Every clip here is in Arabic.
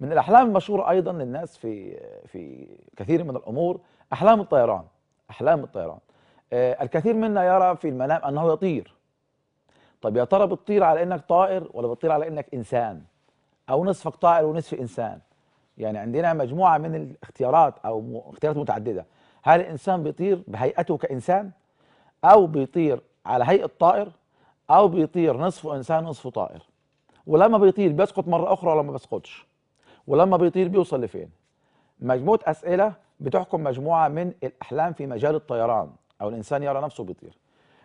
من الاحلام المشهوره ايضا للناس في في كثير من الامور احلام الطيران احلام الطيران آه، الكثير منا يرى في المنام انه يطير طب يا ترى بتطير على انك طائر ولا بتطير على انك انسان او نصفك طائر ونصف انسان يعني عندنا مجموعه من الاختيارات او اختيارات متعدده هل الانسان بيطير بهيئته كانسان او بيطير على هيئه طائر او بيطير نصفه انسان نصفه طائر ولما بيطير بيسقط مره اخرى ولا ما بيسقطش ولما بيطير بيوصل لفين مجموعه اسئله بتحكم مجموعه من الاحلام في مجال الطيران او الانسان يرى نفسه بيطير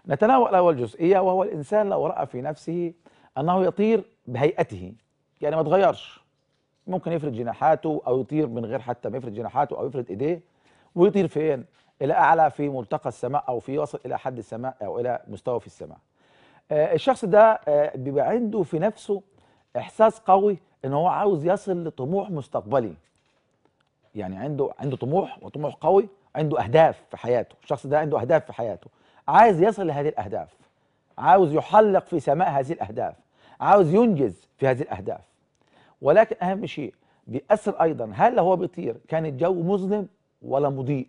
نتناول اول جزئيه وهو الانسان لو راى في نفسه انه يطير بهيئته يعني ما تغيرش ممكن يفرد جناحاته او يطير من غير حتى ما يفرد جناحاته او يفرد ايديه ويطير فين الى اعلى في ملتقى السماء او في يصل الى حد السماء او الى مستوى في السماء آه، الشخص ده آه، بيبقى عنده في نفسه احساس قوي ان هو عاوز يصل لطموح مستقبلي يعني عنده عنده طموح وطموح قوي عنده اهداف في حياته الشخص ده عنده اهداف في حياته عايز يصل لهذه الاهداف عاوز يحلق في سماء هذه الاهداف عاوز ينجز في هذه الاهداف ولكن اهم شيء بيأثر ايضا هل هو بيطير كان الجو مظلم ولا مضيء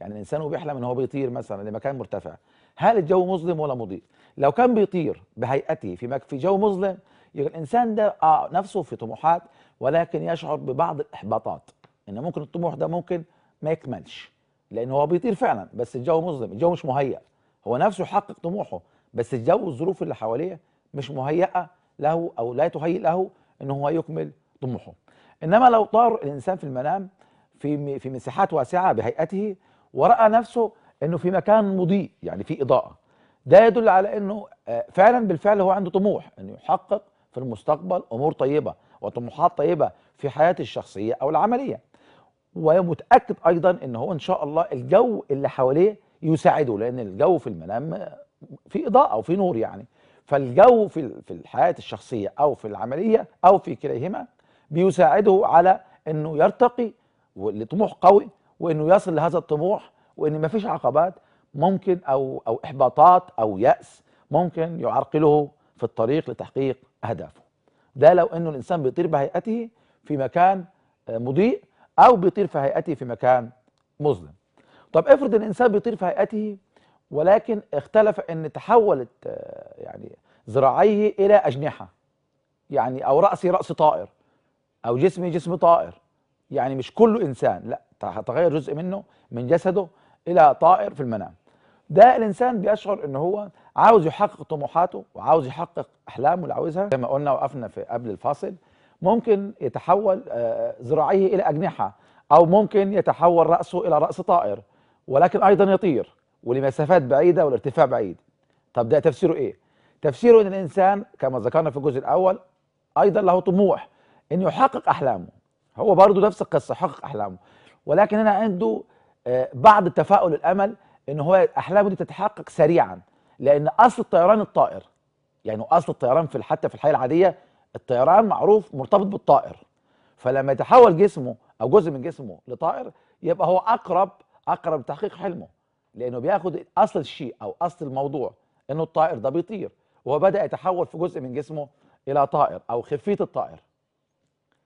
يعني الانسان بيحلم ان هو بيطير مثلا لمكان مرتفع هل الجو مظلم ولا مضيء لو كان بيطير بهيئته في في جو مظلم يبقى الانسان ده آه نفسه في طموحات ولكن يشعر ببعض الاحباطات ان ممكن الطموح ده ممكن ما يكملش لان هو بيطير فعلا بس الجو مظلم الجو مش مهيأ هو نفسه حقق طموحه بس الجو والظروف اللي حواليه مش مهيئه له او لا تهيئ له ان هو يكمل طموحه انما لو طار الانسان في المنام في في مساحات واسعه بهيئته وراى نفسه انه في مكان مضيء يعني في اضاءه ده يدل على انه آه، فعلا بالفعل هو عنده طموح انه يحقق في المستقبل امور طيبه وطموحات طيبه في حياتي الشخصيه او العمليه ومتاكد ايضا ان هو ان شاء الله الجو اللي حواليه يساعده لان الجو في المنام في اضاءه وفي نور يعني فالجو في في الحياه الشخصيه او في العمليه او في كليهما بيساعده على انه يرتقي لطموح قوي وانه يصل لهذا الطموح وان ما فيش عقبات ممكن او او احباطات او ياس ممكن يعرقله في الطريق لتحقيق اهدافه ده لو انه الانسان بيطير بهيئته في مكان آه، مضيء او بيطير في هيئته في مكان مظلم طب افرض الانسان بيطير في هيئته ولكن اختلف ان تحولت آه، يعني ذراعيه الى اجنحه يعني او راسي راس طائر او جسمي جسم طائر يعني مش كله انسان لا تغير جزء منه من جسده الى طائر في المنام ده الانسان بيشعر ان هو عاوز يحقق طموحاته وعاوز يحقق احلامه اللي عاوزها زي ما قلنا وقفنا في قبل الفاصل ممكن يتحول ذراعيه آه، الى اجنحه او ممكن يتحول راسه الى راس طائر ولكن ايضا يطير ولمسافات بعيده والارتفاع بعيد طب ده تفسيره ايه تفسيره ان الانسان كما ذكرنا في الجزء الاول ايضا له طموح انه يحقق احلامه هو برضه نفس القصه يحقق احلامه ولكن هنا عنده آه، بعض التفاؤل الامل ان هو احلامه دي تتحقق سريعا لان اصل الطيران الطائر يعني اصل الطيران في حتى في الحياه العاديه الطيران معروف مرتبط بالطائر فلما يتحول جسمه او جزء من جسمه لطائر يبقى هو اقرب اقرب لتحقيق حلمه لانه بياخد اصل الشيء او اصل الموضوع انه الطائر ده بيطير وهو بدا يتحول في جزء من جسمه الى طائر او خفيه الطائر